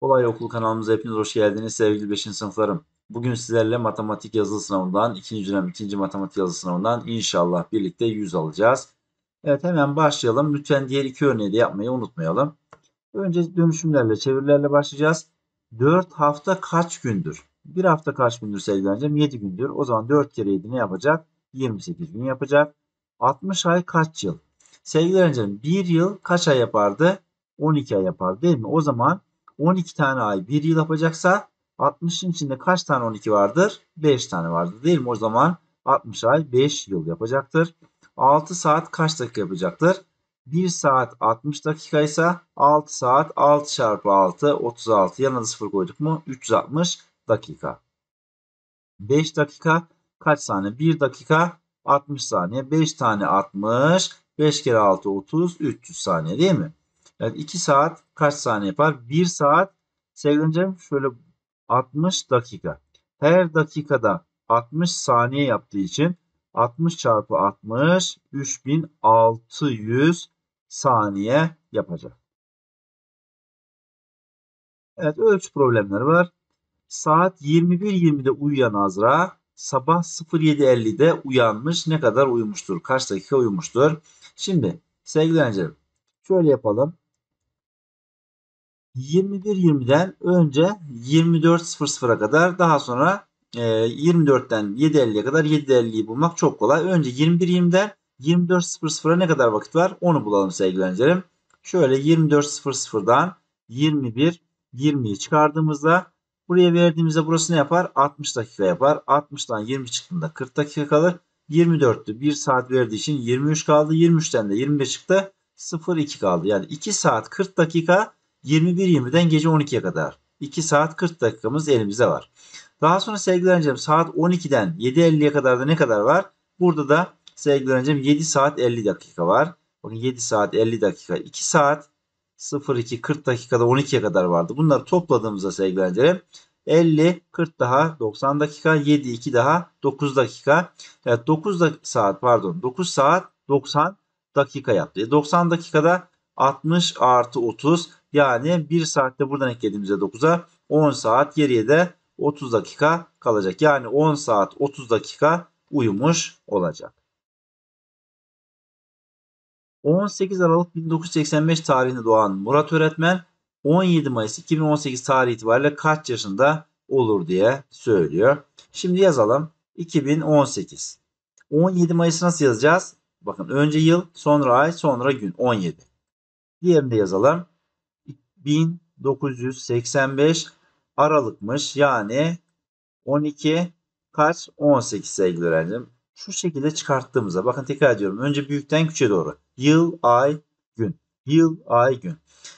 Kolay Okul kanalımıza hepiniz hoş geldiniz sevgili 5. sınıflarım. Bugün sizlerle matematik yazılı sınavından 2. dönem 2. matematik yazılı sınavından inşallah birlikte 100 alacağız. Evet hemen başlayalım. Lütfen diğer iki örneği de yapmayı unutmayalım. Önce dönüşümlerle çevirilerle başlayacağız. 4 hafta kaç gündür? 1 hafta kaç gündür sevgileneceğim? 7 gündür. O zaman 4 kere 7 ne yapacak? 28 gün yapacak. 60 ay kaç yıl? Sevgili öğrencilerim 1 yıl kaç ay yapardı? 12 ay yapar değil mi? O zaman 12 tane ay bir yıl yapacaksa 60'ın içinde kaç tane 12 vardır? 5 tane vardır değil mi? O zaman 60 ay 5 yıl yapacaktır. 6 saat kaç dakika yapacaktır? 1 saat 60 dakika ise 6 saat 6 çarpı 6 36 yanına 0 koyduk mu 360 dakika. 5 dakika kaç saniye? 1 dakika 60 saniye. 5 tane 60. 5 kere 6 30 300 saniye değil mi? Evet 2 saat kaç saniye yapar? 1 saat sevgili şöyle 60 dakika. Her dakikada 60 saniye yaptığı için 60 çarpı 60 3600 saniye yapacak. Evet ölçü problemleri var. Saat 21.20'de uyuyan Azra sabah 07.50'de uyanmış. Ne kadar uyumuştur? Kaç dakika uyumuştur? Şimdi sevgili öğrencilerim şöyle yapalım. 21.20'den önce 24.00'a kadar daha sonra 24'ten e, 7.50'ye kadar 7.50'yi bulmak çok kolay. Önce 21.20'den 24.00'a ne kadar vakit var onu bulalım sevgili öğrencilerim. Şöyle 24.00'dan 21.20'yi çıkardığımızda buraya verdiğimizde burası ne yapar? 60 dakika yapar. 60'dan 20 çıktığında 40 dakika kalır. 24'tü 1 saat verdiği için 23 kaldı. 23'ten de 25 çıktı. 0.2 kaldı. Yani 2 saat 40 dakika 21.20'den gece 12'ye kadar. 2 saat 40 dakikamız elimizde var. Daha sonra sevgili öğrencim saat 12'den 7.50'ye kadar da ne kadar var? Burada da sevgili öğrencim 7 saat 50 dakika var. Bakın 7 saat 50 dakika 2 saat 02 40 dakikada 12'ye kadar vardı. Bunları topladığımızda sevgili öğrencilerim 50 40 daha 90 dakika 7 2 daha 9 dakika. Evet 9 da saat pardon 9 saat 90 dakika yaptı. 90 e, dakikada 60 artı 30 yani 1 saatte buradan eklediğimizde 9'a 10 saat geriye de 30 dakika kalacak. Yani 10 saat 30 dakika uyumuş olacak. 18 Aralık 1985 tarihinde doğan Murat Öğretmen 17 Mayıs 2018 tarihi itibariyle kaç yaşında olur diye söylüyor. Şimdi yazalım 2018. 17 Mayıs nasıl yazacağız? Bakın önce yıl, sonra ay, sonra gün 17. Diğerini de yazalım. 1985 Aralık'mış. Yani 12 kaç? 18 sevgili öğrencim. Şu şekilde çıkarttığımızda bakın tekrar ediyorum. Önce büyükten küçüğe doğru. Yıl, ay, gün. Yıl, ay, gün.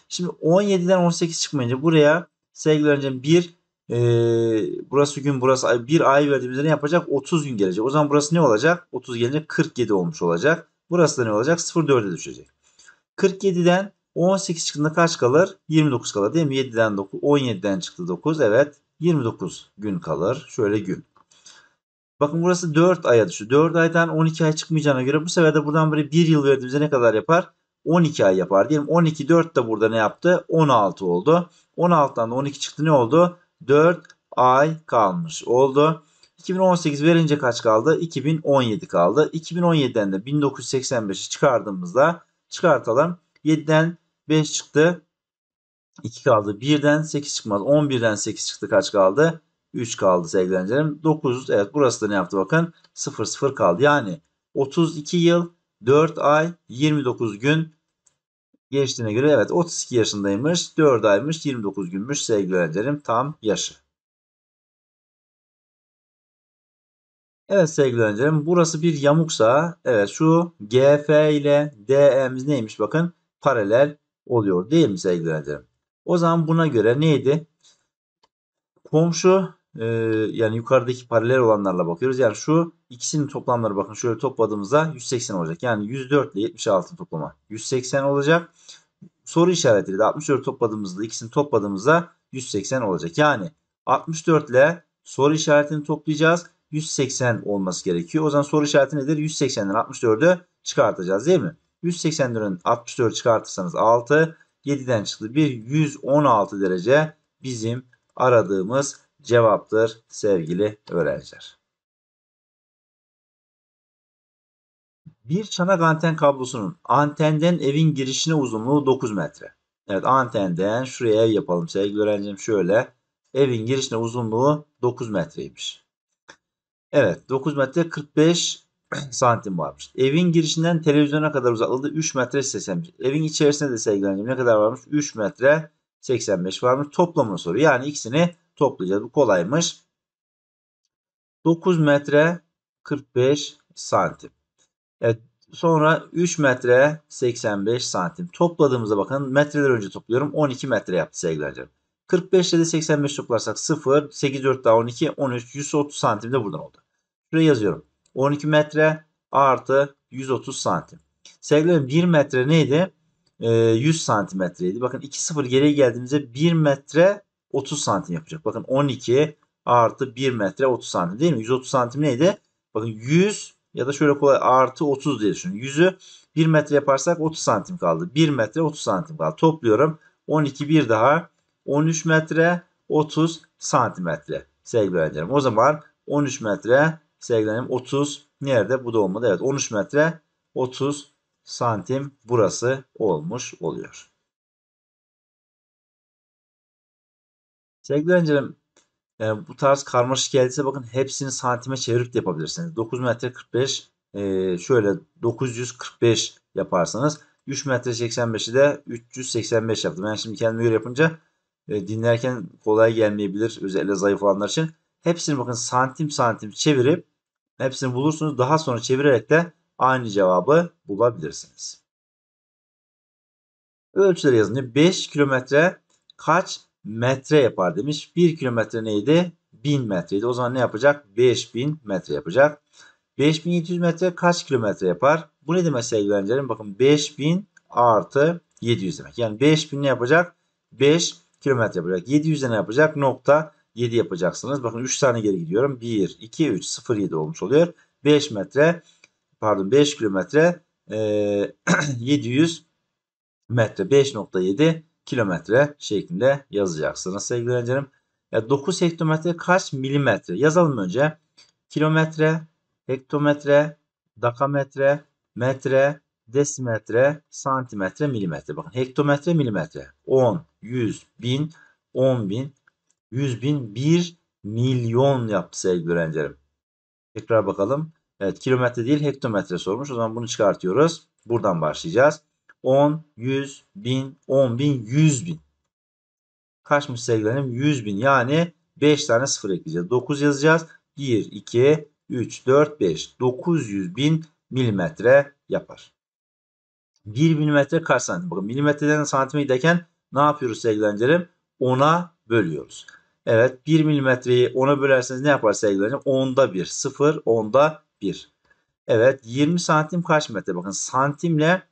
Şimdi 17'den 18 çıkmayınca buraya sevgili öğrencim bir e, burası gün burası ay. 1 ay verdiğimizde ne yapacak? 30 gün gelecek. O zaman burası ne olacak? 30 gelince 47 olmuş olacak. Burası da ne olacak? 0,4'e düşecek. 47'den 18 çıktığında kaç kalır? 29 kalır değil mi? 7'den 9, 17'den çıktı 9. Evet 29 gün kalır. Şöyle gün. Bakın burası 4 aya düştü. 4 aydan 12 ay çıkmayacağına göre bu sefer de buradan böyle 1 yıl verdiğimizde ne kadar yapar? 12 ay yapar. Diyelim 12 4 de burada ne yaptı? 16 oldu. 16'dan da 12 çıktı ne oldu? 4 ay kalmış oldu. 2018 verince kaç kaldı? 2017 kaldı. 2017'den de 1985'i çıkardığımızda çıkartalım. 7'den 5 çıktı. 2 kaldı. 1'den 8 çıkmaz. 11'den 8 çıktı. Kaç kaldı? 3 kaldı sevgili öğrencilerim. 9 evet burası da ne yaptı bakın. 0 0 kaldı. Yani 32 yıl 4 ay 29 gün geçtiğine göre evet 32 yaşındaymış. 4 aymış 29 günmüş sevgili öğrencilerim tam yaşı. Evet sevgili öğrencilerim burası bir yamuksa evet şu GF ile DE'miz neymiş bakın paralel oluyor değil mi sevgili öğrencilerim? O zaman buna göre neydi? Komşu e, yani yukarıdaki paralel olanlarla bakıyoruz. Yani şu ikisinin toplamları bakın şöyle topladığımızda 180 olacak. Yani 104 ile 76 toplama 180 olacak. Soru işaretleri de 64 topladığımızda ikisini topladığımızda 180 olacak. Yani 64 ile soru işaretini toplayacağız. 180 olması gerekiyor. O zaman soru işareti nedir? 180'den 64'ü çıkartacağız değil mi? 180 64 çıkartırsanız 6. 7'den çıktı. Bir 116 derece bizim aradığımız cevaptır sevgili öğrenciler. Bir çanak anten kablosunun antenden evin girişine uzunluğu 9 metre. Evet antenden şuraya ev yapalım sevgili öğrencim şöyle. Evin girişine uzunluğu 9 metreymiş. Evet 9 metre 45 santim varmış. Evin girişinden televizyona kadar uzaklığı 3 metre 85. Evin içerisinde de sevgilencim ne kadar varmış? 3 metre 85 varmış. Toplamını soruyor. Yani ikisini toplayacağız. Bu kolaymış. 9 metre 45 santim. Evet, sonra 3 metre 85 santim. Topladığımızda bakın metreler önce topluyorum. 12 metre yaptı sevgilencim. 45 ile de 85 toplarsak 0, 8, 4 daha 12, 13, 130 santim de buradan oldu. Şuraya yazıyorum. 12 metre artı 130 santim. Sevgilerim 1 metre neydi? E, ee, 100 santimetreydi. Bakın 2 sıfır geriye geldiğimizde 1 metre 30 santim yapacak. Bakın 12 artı 1 metre 30 santim değil mi? 130 santim neydi? Bakın 100 ya da şöyle kolay artı 30 diye düşünün. 100'ü 1 metre yaparsak 30 santim kaldı. 1 metre 30 santim kaldı. Topluyorum. 12 bir daha 13 metre 30 santimetre sevgili öğrencilerim. O zaman 13 metre sevgilerim 30 nerede? Bu da olmadı. Evet 13 metre 30 santim burası olmuş oluyor. Sevgili öğrencilerim yani e, bu tarz karmaşık geldiyse bakın hepsini santime çevirip de yapabilirsiniz. 9 metre 45 e, şöyle 945 yaparsanız 3 metre 85'i de 385 yaptım. Ben şimdi kendime göre yapınca e, dinlerken kolay gelmeyebilir özellikle zayıf olanlar için. Hepsini bakın santim santim çevirip hepsini bulursunuz. Daha sonra çevirerek de aynı cevabı bulabilirsiniz. Ölçüleri yazınca 5 kilometre kaç metre yapar demiş. 1 kilometre neydi? 1000 metreydi. O zaman ne yapacak? 5000 metre yapacak. 5700 metre kaç kilometre yapar? Bu ne demek sevgili öğrencilerim? Bakın 5000 artı 700 demek. Yani 5000 ne yapacak? 5 kilometre yapacak. 700 ne yapacak? Nokta 7 yapacaksınız. Bakın 3 tane geri gidiyorum. 1, 2, 3, 0, 7 olmuş oluyor. 5 metre pardon 5 kilometre e, 700 metre 5.7 kilometre şeklinde yazacaksınız sevgili öğrencilerim. Ya 9 hektometre kaç milimetre? Yazalım önce. Kilometre, hektometre, dakametre, metre, desimetre, santimetre, milimetre. Bakın hektometre, milimetre. 10, 100, 1000, 10 bin, 100 bin 1 milyon yaptı sevgili öğrencilerim. Tekrar bakalım. Evet kilometre değil hektometre sormuş. O zaman bunu çıkartıyoruz. Buradan başlayacağız. 10, 100, 1000, 10 bin, 100 bin. Kaçmış sevgilerim? 100 bin. Yani 5 tane sıfır ekleyeceğiz. 9 yazacağız. 1, 2, 3, 4, 5. 900 bin milimetre yapar. 1 milimetre kaç santim? Bakın milimetreden santime giderken ne yapıyoruz sevgilencilerim? 10'a bölüyoruz. Evet 1 milimetreyi 10'a bölerseniz ne yapar sevgili hocam? 10'da 1. 0, 10'da 1. Evet 20 santim kaç metre? Bakın santimle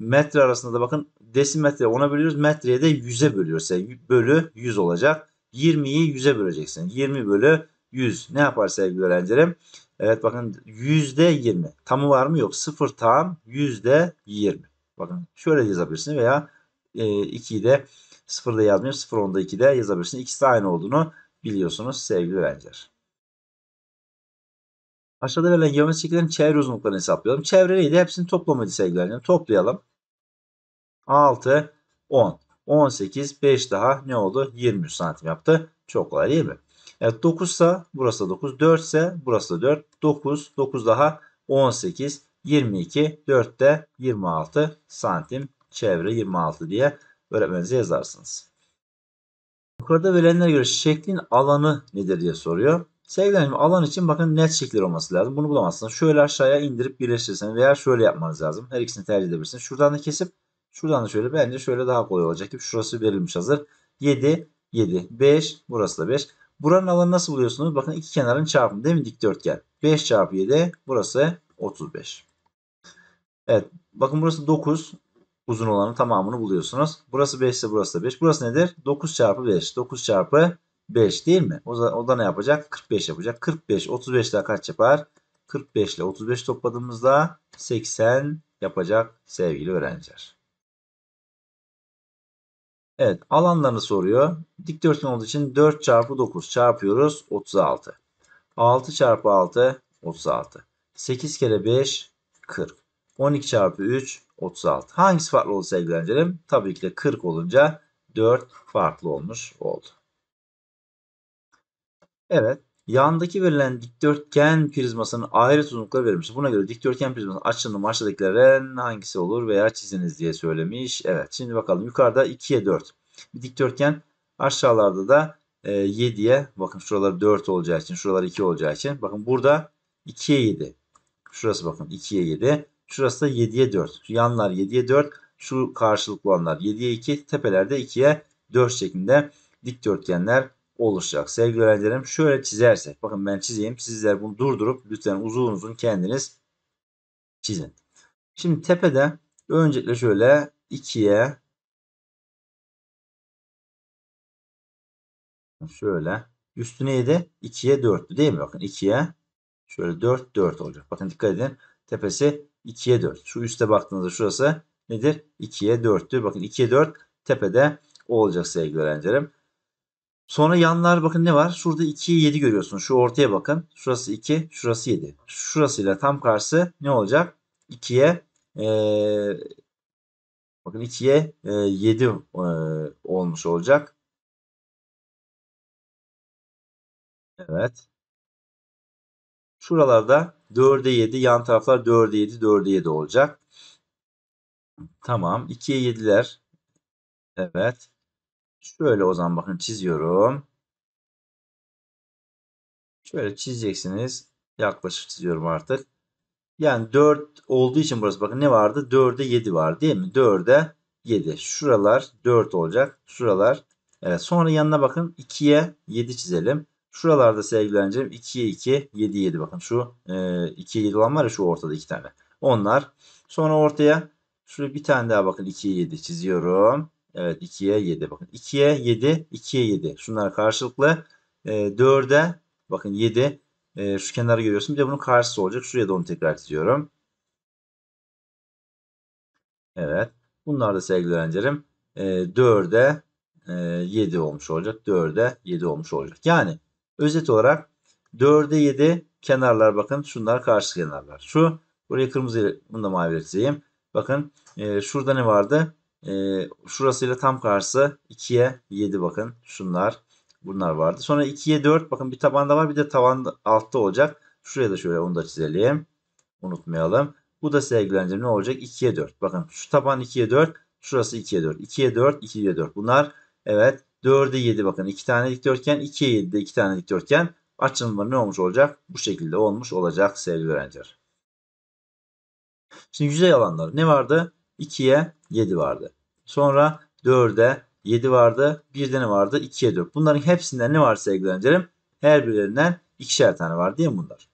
metre arasında da bakın desimetre 10'a bölüyoruz. Metreye de 100'e bölüyoruz. Sevgili. Bölü 100 olacak. 20'yi 100'e böleceksin. 20 bölü 100. Ne yapar sevgili öğrencilerim? Evet bakın yüzde 20. Tamı var mı? Yok. Sıfır tam yüzde 20. Bakın şöyle yazabilirsiniz veya 2'yi e, de Sıfırda yazmıyor. Sıfır onda iki de yazabilirsiniz. İkisi de aynı olduğunu biliyorsunuz sevgili öğrenciler. Aşağıda verilen geometrik şekillerin çevre uzunluklarını hesaplayalım. Çevre neydi? Hepsini toplamaydı sevgili öğrenciler. Toplayalım. 6, 10, 18, 5 daha ne oldu? 23 santim yaptı. Çok kolay değil mi? Evet 9 ise burası da 9. 4 ise burası da 4. 9, 9 daha 18, 22, 4 de 26 santim çevre 26 diye Öğretmenize yazarsınız. Yukarıda verilenlere göre şeklin alanı nedir diye soruyor. Sevgilerim alan için bakın net şekiller olması lazım. Bunu bulamazsınız. Şöyle aşağıya indirip birleştirirseniz veya şöyle yapmanız lazım. Her ikisini tercih edebilirsiniz. Şuradan da kesip şuradan da şöyle bence şöyle daha kolay olacak. Şurası verilmiş hazır. 7, 7, 5. Burası da 5. Buranın alanı nasıl buluyorsunuz? Bakın iki kenarın çarpımı değil mi? Dikdörtgen. 5 çarpı 7. Burası 35. Evet. Bakın burası 9 uzun olanın tamamını buluyorsunuz. Burası 5 ise burası da 5. Burası nedir? 9 çarpı 5. 9 çarpı 5 değil mi? O da, o da ne yapacak? 45 yapacak. 45, 35 daha kaç yapar? 45 ile 35 topladığımızda 80 yapacak sevgili öğrenciler. Evet alanlarını soruyor. Dikdörtgen olduğu için 4 çarpı 9 çarpıyoruz 36. 6 çarpı 6 36. 8 kere 5 40. 12 çarpı 3 36. Hangisi farklı oldu sevgili öğrencilerim? Tabii ki de 40 olunca 4 farklı olmuş oldu. Evet. Yandaki verilen dikdörtgen prizmasının ayrı uzunlukları verilmiş. Buna göre dikdörtgen prizmasının açılımı aşağıdakilerin hangisi olur veya çiziniz diye söylemiş. Evet. Şimdi bakalım. Yukarıda 2'ye 4. Bir dikdörtgen aşağılarda da 7'ye e, bakın şuralar 4 olacağı için şuralar 2 olacağı için bakın burada 2'ye 7. Şurası bakın 2'ye 7. Şurası da 7'ye 4. Şu yanlar 7'ye 4. Şu karşılıklı olanlar 7'ye 2. Tepelerde 2'ye 4 şeklinde dikdörtgenler oluşacak. Sevgili öğrencilerim şöyle çizersek. Bakın ben çizeyim. Sizler bunu durdurup lütfen uzun uzun kendiniz çizin. Şimdi tepede öncelikle şöyle 2'ye şöyle üstü neydi? 2'ye 4'tü değil mi? Bakın 2'ye şöyle 4 4 olacak. Bakın dikkat edin. Tepesi 2'ye 4. Şu üste baktığınızda şurası nedir? 2'ye 4'tür. Bakın 2'ye 4 tepede olacak sevgili öğrencilerim. Sonra yanlar bakın ne var? Şurada 2'ye 7 görüyorsunuz. Şu ortaya bakın. Şurası 2, şurası 7. Şurasıyla tam karşı ne olacak? 2'ye ee, bakın 2'ye e, 7 e, olmuş olacak. Evet. Şuralarda 4'e 7 yan taraflar 4'e 7 4'e 7 olacak. Tamam 2'ye 7'ler. Evet. Şöyle o zaman bakın çiziyorum. Şöyle çizeceksiniz. Yaklaşık çiziyorum artık. Yani 4 olduğu için burası bakın ne vardı? 4'e 7 var değil mi? 4'e 7. Şuralar 4 olacak. Şuralar. Evet. Sonra yanına bakın 2'ye 7 çizelim. Şuralarda sevgili öğrencilerim 2'ye 2, 7'ye 7 bakın şu e, 2'ye 7 olan var ya şu ortada 2 tane. Onlar. Sonra ortaya şuraya bir tane daha bakın 2'ye 7 çiziyorum. Evet 2'ye 7 bakın 2'ye 7, 2'ye 7. Şunlar karşılıklı. E, 4'e bakın 7. E, şu kenarı görüyorsun. Bir de bunun karşısı olacak. Şuraya da onu tekrar çiziyorum. Evet. Bunlar da sevgili öğrencilerim e, 4'e 7 e, olmuş olacak. 4'e 7 olmuş olacak. Yani Özet olarak 4'e 7 kenarlar bakın. Şunlar karşı kenarlar. Şu buraya kırmızı bunu da mavi çizeyim. Bakın e, şurada ne vardı? E, şurasıyla tam karşısı 2'ye 7 bakın. Şunlar bunlar vardı. Sonra 2'ye 4 bakın bir tabanda var bir de tavan altta olacak. Şuraya da şöyle onu da çizelim. Unutmayalım. Bu da sevgilencem ne olacak? 2'ye 4. Bakın şu taban 2'ye 4. Şurası 2'ye 4. 2'ye 4, 2'ye 4. Bunlar evet 4'e 7 bakın 2 tane dikdörtgen 2'ye de 2 tane dikdörtgen açılımları ne olmuş olacak? Bu şekilde olmuş olacak sevgili öğrenciler. Şimdi yüzey alanları ne vardı? 2'ye 7 vardı. Sonra 4'e 7 vardı. 1'de ne vardı? 2'ye 4. Bunların hepsinden ne var sevgili öğrencilerim? Her birlerinden ikişer tane var değil mi bunlar?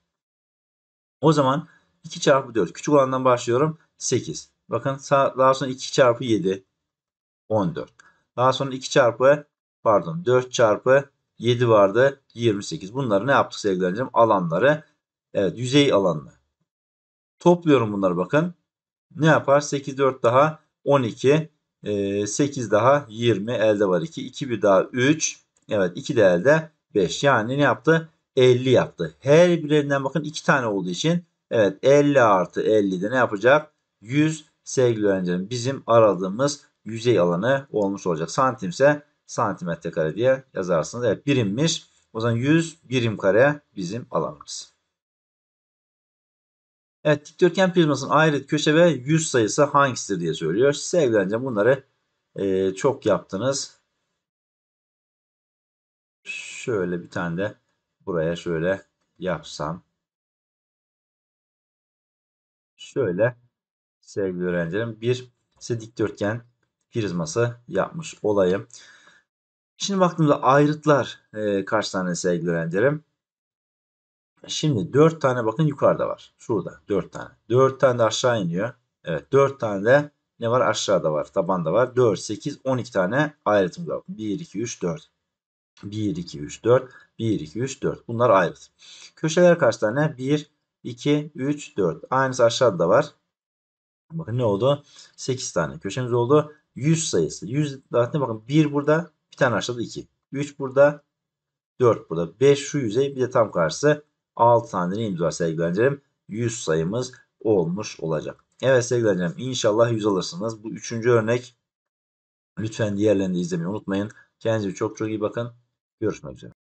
O zaman 2 çarpı 4. Küçük olandan başlıyorum. 8. Bakın daha sonra 2 çarpı 7. 14. Daha sonra 2 çarpı pardon 4 çarpı 7 vardı 28. Bunları ne yaptık sevgili öğrencim? Alanları evet yüzey alanını. Topluyorum bunları bakın. Ne yapar? 8 4 daha 12 8 ee, daha 20 elde var 2. 2 bir daha 3. Evet 2 de elde 5. Yani ne yaptı? 50 yaptı. Her birlerinden bakın 2 tane olduğu için evet 50 artı 50 de ne yapacak? 100 sevgili öğrencilerim bizim aradığımız yüzey alanı olmuş olacak. santimse. ise santimetre kare diye yazarsınız. Evet birimmiş. O zaman 100 birim kare bizim alanımız. Evet dikdörtgen prizmasının ayrı köşe ve yüz sayısı hangisidir diye söylüyor. Sevgilince bunları e, çok yaptınız. Şöyle bir tane de buraya şöyle yapsam. Şöyle sevgili öğrencilerim bir size dikdörtgen prizması yapmış olayım. Şimdi baktığımda ayrıtlar e, kaç tane sevgili öğrencilerim? Şimdi 4 tane bakın yukarıda var. Şurada 4 tane. 4 tane de aşağı iniyor. Evet 4 tane de ne var? Aşağıda var. Tabanda var. 4, 8, 12 tane ayrıtımız var. 1, 2, 3, 4. 1, 2, 3, 4. 1, 2, 3, 4. Bunlar ayrıt. Köşeler kaç tane? 1, 2, 3, 4. Aynısı aşağıda da var. Bakın ne oldu? 8 tane köşemiz oldu. 100 sayısı. 100 zaten bakın 1 burada, bir tane aşağıda 2. 3 burada. 4 burada. 5 şu yüzey. Bir de tam karşısı 6 tane neyimiz var sevgili öğrencilerim? 100 sayımız olmuş olacak. Evet sevgili öğrencilerim inşallah 100 alırsınız. Bu üçüncü örnek. Lütfen diğerlerini de izlemeyi unutmayın. Kendinize çok çok iyi bakın. Görüşmek üzere.